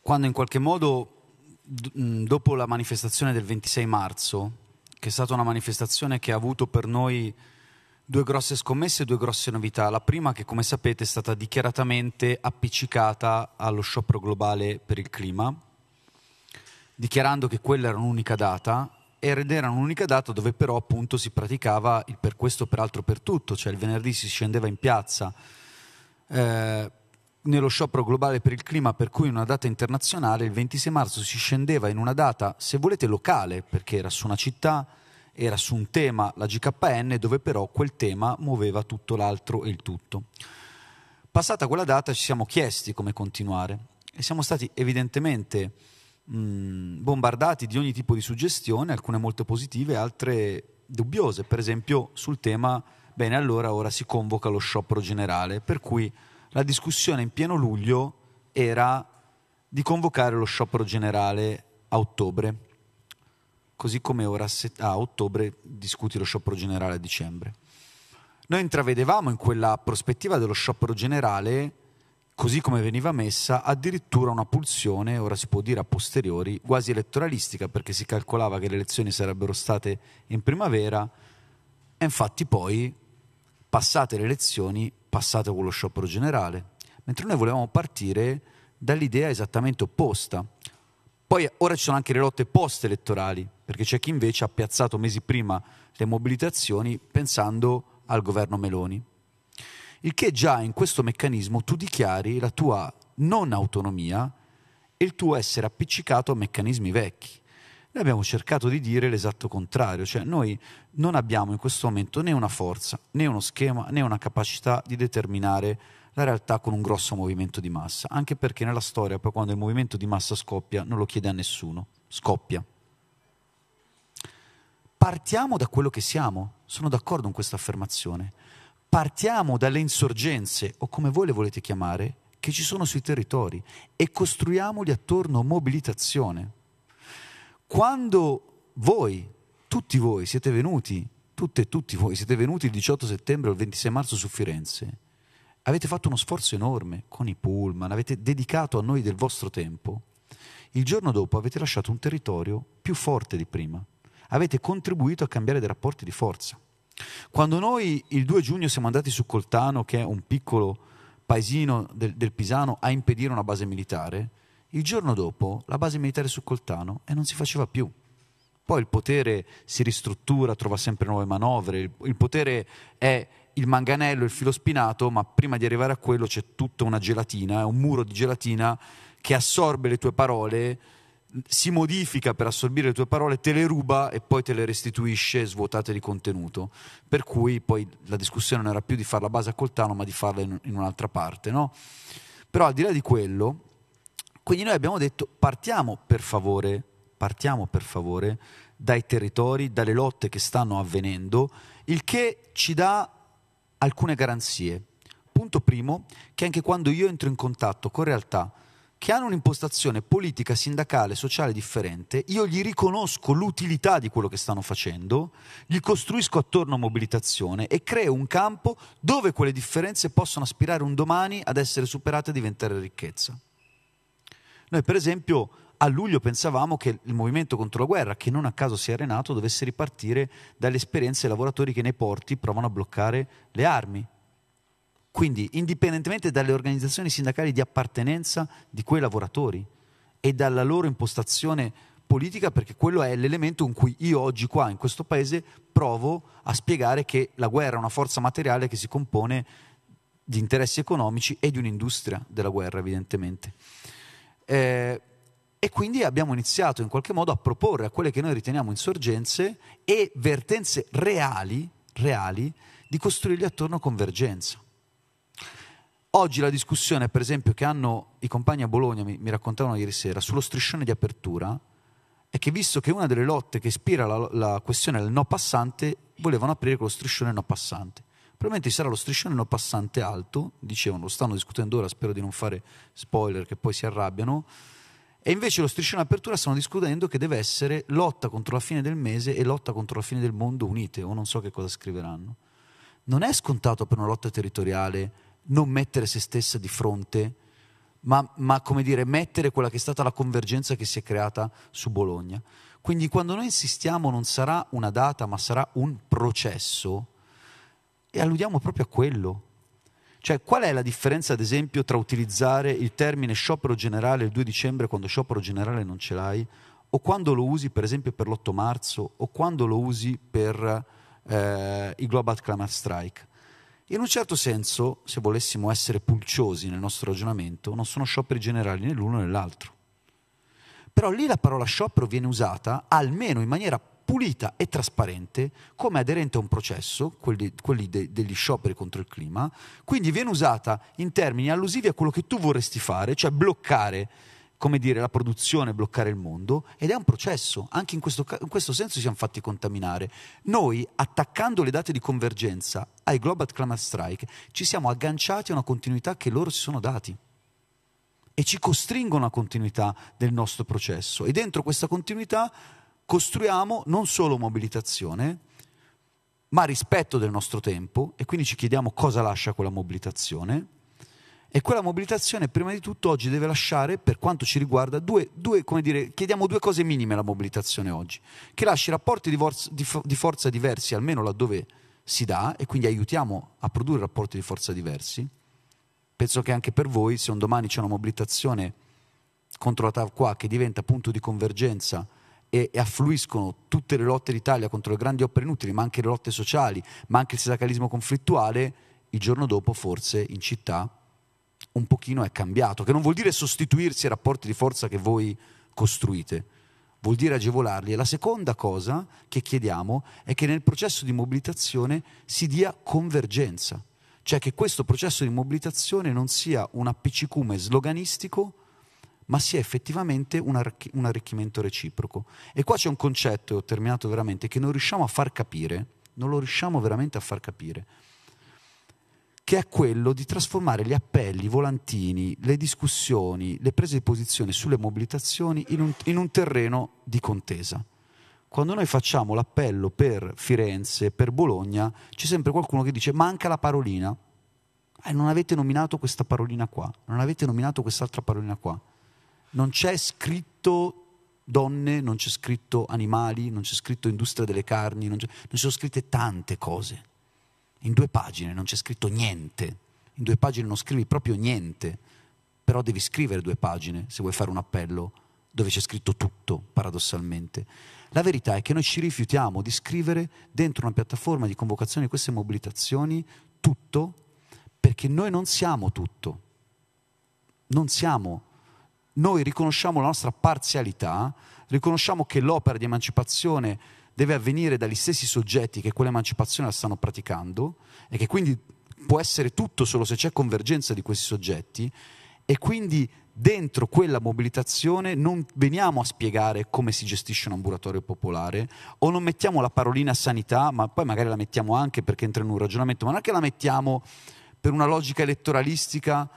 quando in qualche modo, mm, dopo la manifestazione del 26 marzo, che è stata una manifestazione che ha avuto per noi due grosse scommesse e due grosse novità. La prima che come sapete è stata dichiaratamente appiccicata allo sciopero globale per il clima, dichiarando che quella era un'unica data ed era un'unica data dove però appunto si praticava il per questo peraltro per tutto, cioè il venerdì si scendeva in piazza eh, nello sciopero globale per il clima, per cui una data internazionale, il 26 marzo si scendeva in una data, se volete, locale, perché era su una città, era su un tema, la GKN, dove però quel tema muoveva tutto l'altro e il tutto. Passata quella data ci siamo chiesti come continuare e siamo stati evidentemente mh, mm, bombardati di ogni tipo di suggestione, alcune molto positive, altre dubbiose, per esempio sul tema, bene allora ora si convoca lo sciopero generale, per cui la discussione in pieno luglio era di convocare lo sciopero generale a ottobre, così come ora a ottobre discuti lo sciopero generale a dicembre. Noi intravedevamo in quella prospettiva dello sciopero generale, così come veniva messa, addirittura una pulsione, ora si può dire a posteriori, quasi elettoralistica, perché si calcolava che le elezioni sarebbero state in primavera, e infatti poi passate le elezioni, passato quello sciopero generale, mentre noi volevamo partire dall'idea esattamente opposta. Poi ora ci sono anche le lotte post-elettorali, perché c'è chi invece ha piazzato mesi prima le mobilitazioni pensando al governo Meloni. Il che già in questo meccanismo tu dichiari la tua non autonomia e il tuo essere appiccicato a meccanismi vecchi. Noi abbiamo cercato di dire l'esatto contrario, cioè noi non abbiamo in questo momento né una forza, né uno schema, né una capacità di determinare la realtà con un grosso movimento di massa, anche perché nella storia poi quando il movimento di massa scoppia non lo chiede a nessuno, scoppia. Partiamo da quello che siamo, sono d'accordo con questa affermazione. Partiamo dalle insorgenze, o come voi le volete chiamare, che ci sono sui territori e costruiamoli attorno a mobilitazione. Quando voi, tutti voi, siete venuti, tutte e tutti voi, siete venuti il 18 settembre o il 26 marzo su Firenze, avete fatto uno sforzo enorme con i pullman, avete dedicato a noi del vostro tempo, il giorno dopo avete lasciato un territorio più forte di prima, avete contribuito a cambiare dei rapporti di forza. Quando noi il 2 giugno siamo andati su Coltano, che è un piccolo paesino del, del Pisano, a impedire una base militare, il giorno dopo la base militare su Coltano e non si faceva più. Poi il potere si ristruttura, trova sempre nuove manovre, il potere è il manganello, il filo spinato, ma prima di arrivare a quello c'è tutta una gelatina, un muro di gelatina che assorbe le tue parole, si modifica per assorbire le tue parole, te le ruba e poi te le restituisce svuotate di contenuto. Per cui poi la discussione non era più di fare la base a Coltano, ma di farla in, in un'altra parte. No? Però al di là di quello, quindi noi abbiamo detto partiamo per favore, partiamo per favore dai territori, dalle lotte che stanno avvenendo, il che ci dà alcune garanzie. Punto primo, che anche quando io entro in contatto con realtà che hanno un'impostazione politica, sindacale, sociale differente, io gli riconosco l'utilità di quello che stanno facendo, gli costruisco attorno a mobilitazione e creo un campo dove quelle differenze possono aspirare un domani ad essere superate e diventare ricchezza. Noi per esempio a luglio pensavamo che il movimento contro la guerra, che non a caso si è arenato, dovesse ripartire dalle esperienze dei lavoratori che nei porti provano a bloccare le armi. Quindi, indipendentemente dalle organizzazioni sindacali di appartenenza di quei lavoratori e dalla loro impostazione politica, perché quello è l'elemento in cui io oggi qua in questo paese provo a spiegare che la guerra è una forza materiale che si compone di interessi economici e di un'industria della guerra, evidentemente. Eh, e quindi abbiamo iniziato in qualche modo a proporre a quelle che noi riteniamo insorgenze e vertenze reali, reali di costruirle attorno a convergenza. Oggi la discussione, per esempio, che hanno i compagni a Bologna, mi, mi raccontavano ieri sera, sullo striscione di apertura, è che visto che una delle lotte che ispira la, la questione è il no passante, volevano aprire con lo striscione no passante probabilmente ci sarà lo striscione no passante alto, dicevano, lo stanno discutendo ora, spero di non fare spoiler che poi si arrabbiano, e invece lo striscione apertura stanno discutendo che deve essere lotta contro la fine del mese e lotta contro la fine del mondo unite, o non so che cosa scriveranno. Non è scontato per una lotta territoriale non mettere se stessa di fronte, ma, ma come dire, mettere quella che è stata la convergenza che si è creata su Bologna. Quindi quando noi insistiamo non sarà una data, ma sarà un processo, e alludiamo proprio a quello. Cioè, qual è la differenza, ad esempio, tra utilizzare il termine sciopero generale il 2 dicembre quando sciopero generale non ce l'hai, o quando lo usi, per esempio, per l'8 marzo, o quando lo usi per eh, i Global Climate Strike? In un certo senso, se volessimo essere pulciosi nel nostro ragionamento, non sono scioperi generali né l'uno né l'altro. Però lì la parola sciopero viene usata almeno in maniera pulita e trasparente come aderente a un processo, quelli, quelli de, degli scioperi contro il clima, quindi viene usata in termini allusivi a quello che tu vorresti fare, cioè bloccare come dire, la produzione, bloccare il mondo, ed è un processo, anche in questo, in questo senso siamo fatti contaminare. Noi, attaccando le date di convergenza ai Global Climate Strike, ci siamo agganciati a una continuità che loro si sono dati e ci costringono a continuità del nostro processo. E dentro questa continuità costruiamo non solo mobilitazione, ma rispetto del nostro tempo e quindi ci chiediamo cosa lascia quella mobilitazione. E quella mobilitazione, prima di tutto, oggi deve lasciare, per quanto ci riguarda, due, due come dire, chiediamo due cose minime alla mobilitazione oggi, che lasci rapporti di, forza, di, di forza diversi, almeno laddove si dà, e quindi aiutiamo a produrre rapporti di forza diversi. Penso che anche per voi, se un domani c'è una mobilitazione contro la TAV qua che diventa punto di convergenza e, affluiscono tutte le lotte d'Italia contro le grandi opere inutili, ma anche le lotte sociali, ma anche il sindacalismo conflittuale, il giorno dopo forse in città un pochino è cambiato, che non vuol dire sostituirsi ai rapporti di forza che voi costruite, vuol dire agevolarli. E la seconda cosa che chiediamo è che nel processo di mobilitazione si dia convergenza, cioè che questo processo di mobilitazione non sia un appiccicume sloganistico ma sia effettivamente un, arch- un arricchimento reciproco. E qua c'è un concetto, e ho terminato veramente, che non riusciamo a far capire, non lo riusciamo veramente a far capire, che è quello di trasformare gli appelli, i volantini, le discussioni, le prese di posizione sulle mobilitazioni in un, in un terreno di contesa quando noi facciamo l'appello per Firenze, per Bologna, c'è sempre qualcuno che dice manca la parolina. Eh, non avete nominato questa parolina qua, non avete nominato quest'altra parolina qua non c'è scritto donne, non c'è scritto animali, non c'è scritto industria delle carni, non, non ci sono scritte tante cose. In due pagine non c'è scritto niente, in due pagine non scrivi proprio niente, però devi scrivere due pagine se vuoi fare un appello dove c'è scritto tutto, paradossalmente. La verità è che noi ci rifiutiamo di scrivere dentro una piattaforma di convocazione di queste mobilitazioni tutto perché noi non siamo tutto. Non siamo tutto noi riconosciamo la nostra parzialità, riconosciamo che l'opera di emancipazione deve avvenire dagli stessi soggetti che quell'emancipazione la stanno praticando e che quindi può essere tutto solo se c'è convergenza di questi soggetti e quindi dentro quella mobilitazione non veniamo a spiegare come si gestisce un ambulatorio popolare o non mettiamo la parolina sanità, ma poi magari la mettiamo anche perché entra in un ragionamento, ma non è che la mettiamo per una logica elettoralistica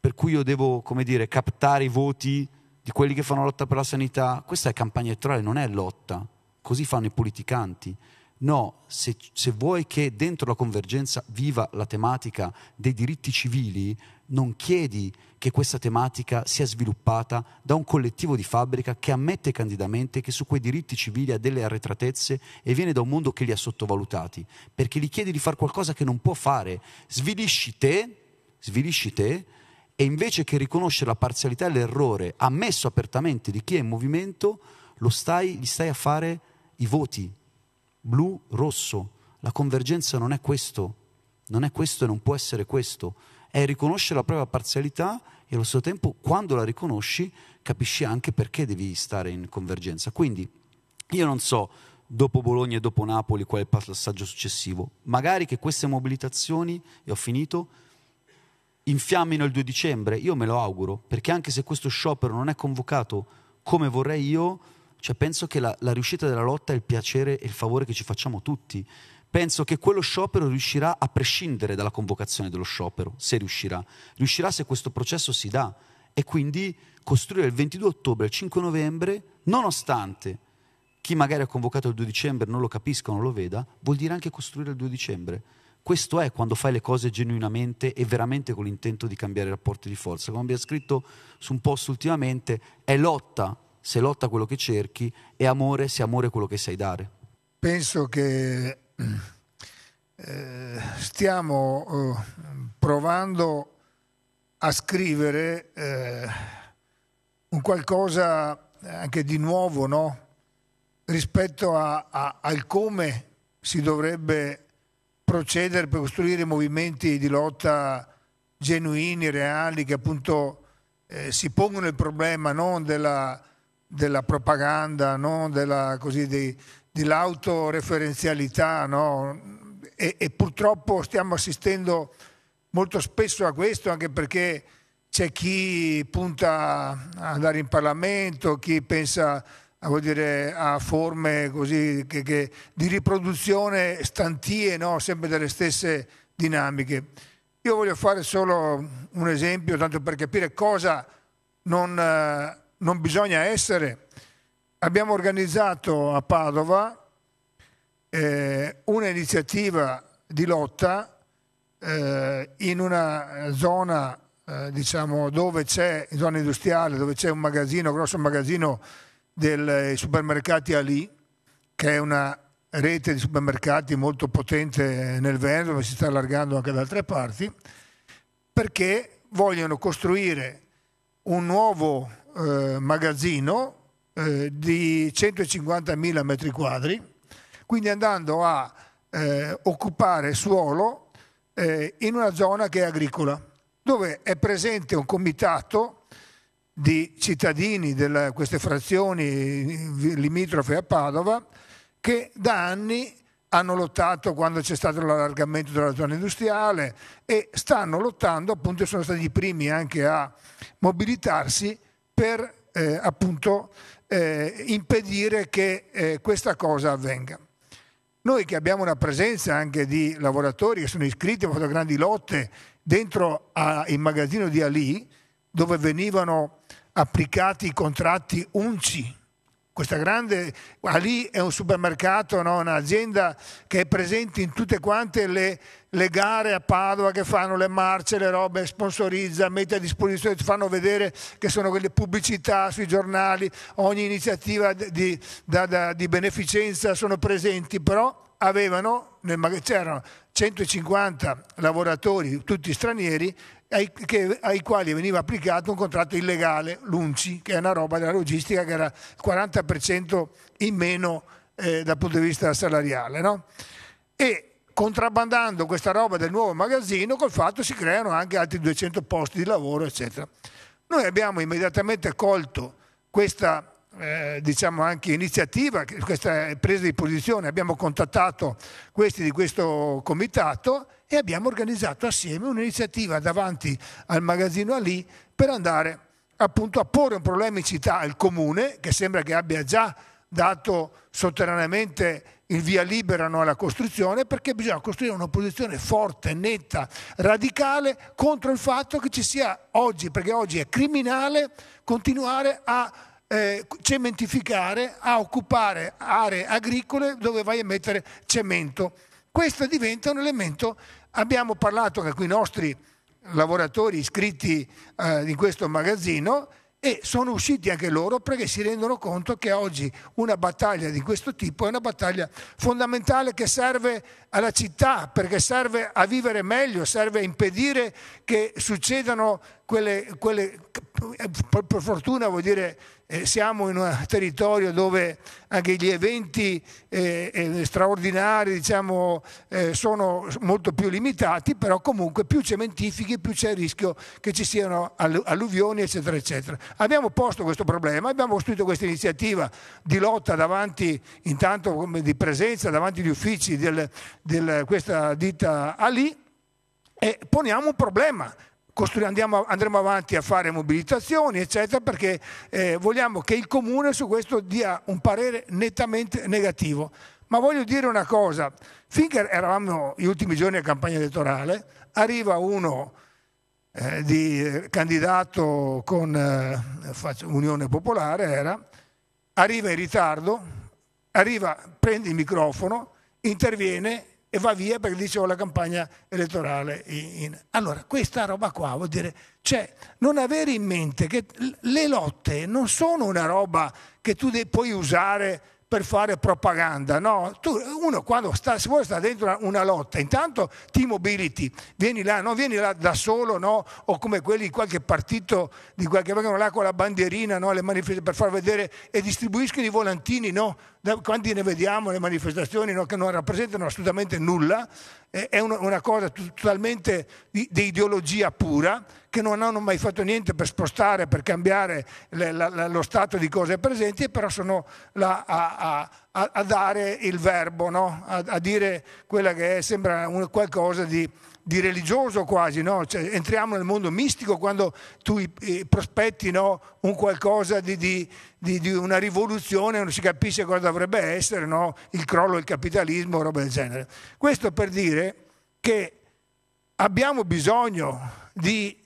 per cui io devo, come dire, captare i voti di quelli che fanno lotta per la sanità. Questa è campagna elettorale, non è lotta. Così fanno i politicanti. No, se, se, vuoi che dentro la convergenza viva la tematica dei diritti civili, non chiedi che questa tematica sia sviluppata da un collettivo di fabbrica che ammette candidamente che su quei diritti civili ha delle arretratezze e viene da un mondo che li ha sottovalutati, perché gli chiedi di fare qualcosa che non può fare. Svilisci te, svilisci te e invece che riconoscere la parzialità e l'errore ammesso apertamente di chi è in movimento, stai, gli stai a fare i voti blu, rosso. La convergenza non è questo, non è questo e non può essere questo. È riconoscere la propria parzialità e allo stesso tempo, quando la riconosci, capisci anche perché devi stare in convergenza. Quindi, io non so dopo Bologna e dopo Napoli qual è il passaggio successivo. Magari che queste mobilitazioni, e ho finito, infiammino il 2 dicembre, io me lo auguro, perché anche se questo sciopero non è convocato come vorrei io, cioè penso che la, la riuscita della lotta è il piacere e il favore che ci facciamo tutti. Penso che quello sciopero riuscirà a prescindere dalla convocazione dello sciopero, se riuscirà. Riuscirà se questo processo si dà e quindi costruire il 22 ottobre e il 5 novembre, nonostante chi magari ha convocato il 2 dicembre non lo capisca, non lo veda, vuol dire anche costruire il 2 dicembre. Questo è quando fai le cose genuinamente e veramente con l'intento di cambiare i rapporti di forza. Come abbiamo scritto su un post ultimamente, è lotta se lotta quello che cerchi e amore se amore quello che sai dare. Penso che eh, stiamo eh, provando a scrivere eh, un qualcosa anche di nuovo, no? rispetto a, a, al come si dovrebbe procedere per costruire movimenti di lotta genuini, reali, che appunto eh, si pongono il problema non della, della propaganda, non della, così, di, dell'autoreferenzialità, no? e, e, purtroppo stiamo assistendo molto spesso a questo anche perché c'è chi punta ad andare in Parlamento, chi pensa Ah, dire, a forme così che, che, di riproduzione stantie, no? sempre delle stesse dinamiche. Io voglio fare solo un esempio, tanto per capire cosa non, eh, non bisogna essere. Abbiamo organizzato a Padova eh, un'iniziativa di lotta eh, in una zona eh, diciamo, dove c'è, in zona industriale, dove c'è un magazzino, grosso magazzino dei eh, supermercati Ali, che è una rete di supermercati molto potente nel Veneto, ma si sta allargando anche da altre parti, perché vogliono costruire un nuovo eh, magazzino eh, di 150.000 metri quadri, quindi andando a eh, occupare suolo eh, in una zona che è agricola, dove è presente un comitato di cittadini di queste frazioni limitrofe a Padova che da anni hanno lottato quando c'è stato l'allargamento della zona industriale e stanno lottando, appunto sono stati i primi anche a mobilitarsi per eh, appunto eh, impedire che eh, questa cosa avvenga. Noi che abbiamo una presenza anche di lavoratori che sono iscritti, hanno fatto grandi lotte dentro al magazzino di Ali, dove venivano applicati i contratti UNCI. Questa grande, lì è un supermercato, no? un'azienda che è presente in tutte quante le, le, gare a Padova che fanno le marce, le robe, sponsorizza, mette a disposizione, fanno vedere che sono quelle pubblicità sui giornali, ogni iniziativa di, da, da, di beneficenza sono presenti, però avevano, c'erano 150 lavoratori, tutti stranieri, ai, che, ai, quali veniva applicato un contratto illegale, l'UNCI, che è una roba della logistica che era il 40% in meno eh, dal punto di vista salariale. No? E contrabbandando questa roba del nuovo magazzino, col fatto si creano anche altri 200 posti di lavoro, eccetera. Noi abbiamo immediatamente colto questa eh, diciamo anche iniziativa, questa presa di posizione, abbiamo contattato questi di questo comitato e abbiamo organizzato assieme un'iniziativa davanti al magazzino Ali per andare appunto a porre un problema in città al comune che sembra che abbia già dato sotterraneamente il via libera alla costruzione perché bisogna costruire una posizione forte, netta, radicale contro il fatto che ci sia oggi, perché oggi è criminale continuare a eh, cementificare, a occupare aree agricole dove vai a mettere cemento. Questo diventa un elemento Abbiamo parlato anche con i nostri lavoratori iscritti eh, in questo magazzino e sono usciti anche loro perché si rendono conto che oggi una battaglia di questo tipo è una battaglia fondamentale che serve alla città, perché serve a vivere meglio, serve a impedire che succedano quelle, quelle eh, per fortuna vuol dire eh, siamo in un territorio dove anche gli eventi eh, eh straordinari diciamo, eh, sono molto più limitati, però comunque più cementifichi più c'è il rischio che ci siano alluvioni eccetera eccetera. Abbiamo posto questo problema, abbiamo costruito questa iniziativa di lotta davanti intanto di presenza davanti agli uffici di questa ditta Ali e poniamo un problema andiamo, andremo avanti a fare mobilitazioni, eccetera, perché eh, vogliamo che il Comune su questo dia un parere nettamente negativo. Ma voglio dire una cosa, finché eravamo gli ultimi giorni a campagna elettorale, arriva uno eh, di eh, candidato con eh, Unione Popolare, era, arriva in ritardo, arriva, prende il microfono, interviene e va via perché dicevo la campagna elettorale. In... Allora, questa roba qua vuol dire, cioè, non avere in mente che le lotte non sono una roba che tu puoi usare per fare propaganda, no? Tu, uno quando sta, se vuoi sta dentro una lotta, intanto ti mobiliti, vieni là, non vieni là da solo, no? O come quelli di qualche partito, di qualche vengono là con la bandierina, no? Le manifestazioni per far vedere e distribuiscono i volantini, no? quanti ne vediamo le manifestazioni no? che non rappresentano assolutamente nulla è una, cosa totalmente di, di, ideologia pura che non hanno mai fatto niente per spostare, per cambiare le, la, lo stato di cose presenti, però sono la, a, a, a, dare il verbo, no? a, a, dire quella che è, sembra un, qualcosa di di religioso quasi, no? cioè, entriamo nel mondo mistico quando tu eh, prospetti no? un qualcosa di, di, di, di, una rivoluzione, non si capisce cosa dovrebbe essere, no? il crollo del capitalismo, roba del genere. Questo per dire che abbiamo bisogno di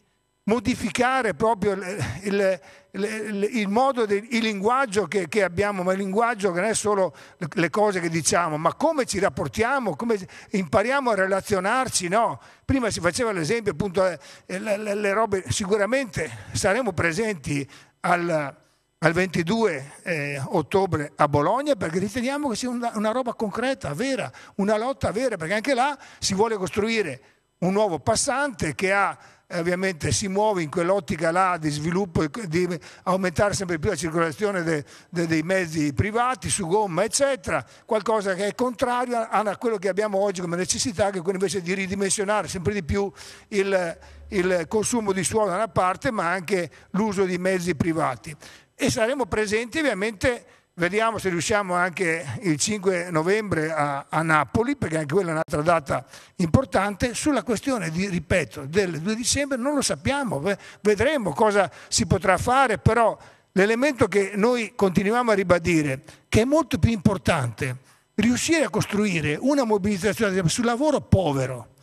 modificare proprio il, il, il, il modo, de, il linguaggio che, che, abbiamo, ma il linguaggio che non è solo le, cose che diciamo, ma come ci rapportiamo, come impariamo a relazionarci, no? Prima si faceva l'esempio appunto, eh, eh, le, le, le, robe, sicuramente saremo presenti al, al 22 eh, ottobre a Bologna perché riteniamo che sia una, una roba concreta, vera, una lotta vera, perché anche là si vuole costruire un nuovo passante che ha ovviamente si muove in quell'ottica là di sviluppo, di aumentare sempre più la circolazione de, de, dei mezzi privati su gomma, eccetera, qualcosa che è contrario a, a quello che abbiamo oggi come necessità, che è quello invece di ridimensionare sempre di più il, il consumo di suolo da una parte, ma anche l'uso di mezzi privati. E saremo presenti ovviamente Vediamo se riusciamo anche il 5 novembre a, a Napoli, perché anche quella è un'altra data importante. Sulla questione, di, ripeto, del 2 dicembre non lo sappiamo, vedremo cosa si potrà fare, però l'elemento che noi continuiamo a ribadire, che è molto più importante, riuscire a costruire una mobilitazione sul lavoro povero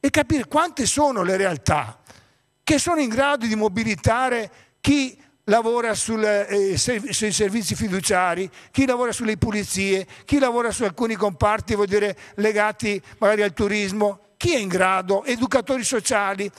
e capire quante sono le realtà che sono in grado di mobilitare chi lavora sul, eh, sui servizi fiduciari, chi lavora sulle pulizie, chi lavora su alcuni comparti vuol dire, legati magari al turismo, chi è in grado, educatori sociali.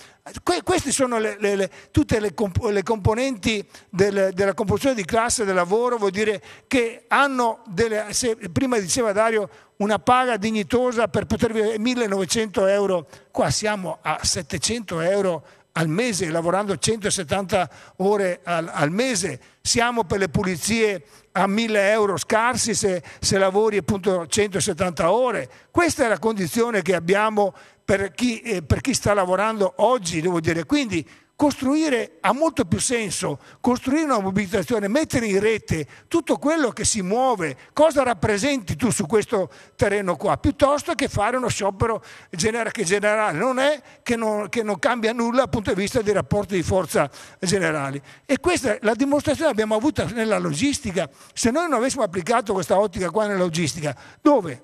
Que queste sono le, le, le, tutte le, comp componenti del, della composizione di classe del lavoro, vuol dire che hanno, delle, se, prima diceva Dario, una paga dignitosa per potervi vivere 1900 euro, qua siamo a 700 euro al mese, lavorando 170 ore al, al, mese, siamo per le pulizie a 1000 euro scarsi se, se lavori appunto 170 ore. Questa è la condizione che abbiamo per chi, eh, per chi sta lavorando oggi, devo dire. Quindi Costruire ha molto più senso, costruire una mobilitazione, mettere in rete tutto quello che si muove, cosa rappresenti tu su questo terreno qua, piuttosto che fare uno sciopero genera- che generale, non è che non, che non cambia nulla dal punto di vista dei rapporti di forza generali. E questa è la dimostrazione l'abbiamo avuta nella logistica, se noi non avessimo applicato questa ottica qua nella logistica, dove,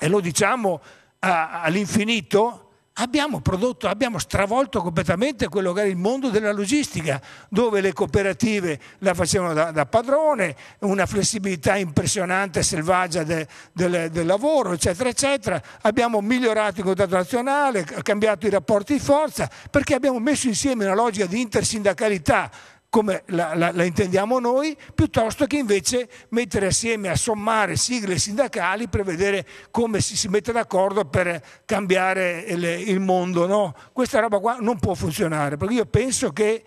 e lo diciamo a, all'infinito, Abbiamo, prodotto, abbiamo stravolto completamente quello che era il mondo della logistica, dove le cooperative la facevano da, da padrone, una flessibilità impressionante, e selvaggia de, del, del lavoro, eccetera, eccetera. Abbiamo migliorato il contratto nazionale, cambiato i rapporti di forza, perché abbiamo messo insieme una logica di intersindacalità come la, la, la, intendiamo noi, piuttosto che invece mettere assieme a sommare sigle sindacali per vedere come si, si mette d'accordo per cambiare il, il mondo. No? Questa roba qua non può funzionare, perché io penso che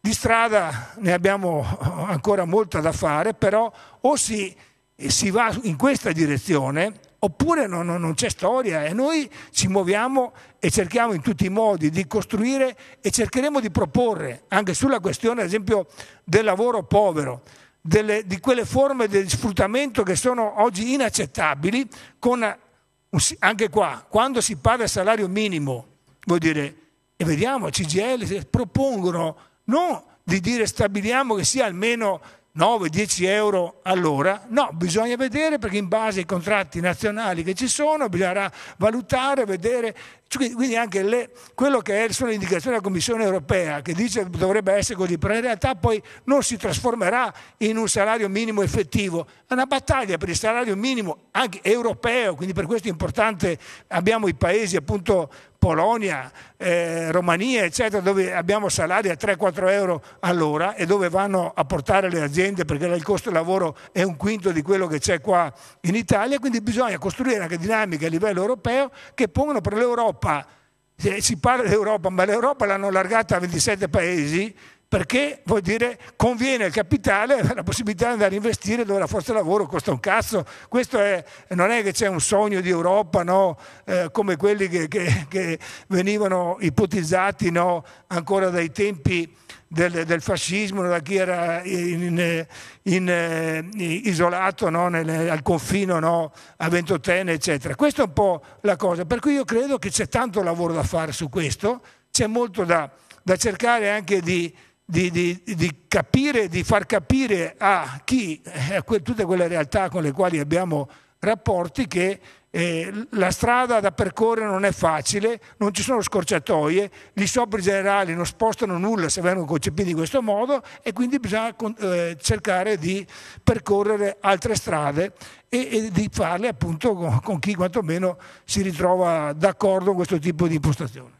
di strada ne abbiamo ancora molta da fare, però o si, si va in questa direzione oppure no, no, non c'è storia e noi ci muoviamo e cerchiamo in tutti i modi di costruire e cercheremo di proporre anche sulla questione ad esempio del lavoro povero, delle, di quelle forme di sfruttamento che sono oggi inaccettabili, con, anche qua, quando si parla del salario minimo, vuol dire, e vediamo, CGL propongono non di dire stabiliamo che sia almeno 9-10 euro all'ora? No, bisogna vedere perché in base ai contratti nazionali che ci sono bisognerà valutare, vedere, quindi anche le, quello che è, sono le indicazioni della Commissione europea che dice che dovrebbe essere così, però in realtà poi non si trasformerà in un salario minimo effettivo. È una battaglia per il salario minimo anche europeo, quindi per questo è importante, abbiamo i paesi appunto Polonia, eh, Romania, eccetera, dove abbiamo salari a 3-4 euro all'ora e dove vanno a portare le aziende perché il costo del lavoro è un quinto di quello che c'è qua in Italia, quindi bisogna costruire anche dinamiche a livello europeo che pongano per l'Europa si parla dell'Europa, ma l'Europa l'hanno allargata a 27 paesi, perché vuol dire conviene il capitale, la possibilità di andare a investire dove la forza lavoro costa un cazzo. Questo è, non è che c'è un sogno di Europa no? eh, come quelli che, che, che venivano ipotizzati no? ancora dai tempi del, del, fascismo, da chi era in, in, in, eh, isolato no? Nel, al confino no? a Ventotene, eccetera. Questa è un po' la cosa. Per cui io credo che c'è tanto lavoro da fare su questo, c'è molto da, da cercare anche di di, di, di, capire, di far capire a chi, eh, a que, tutte quelle realtà con le quali abbiamo rapporti, che eh, la strada da percorrere non è facile, non ci sono scorciatoie, gli sobri generali non spostano nulla se vengono concepiti in questo modo e quindi bisogna eh, cercare di percorrere altre strade e, e di farle appunto con, con chi quantomeno si ritrova d'accordo con questo tipo di impostazione.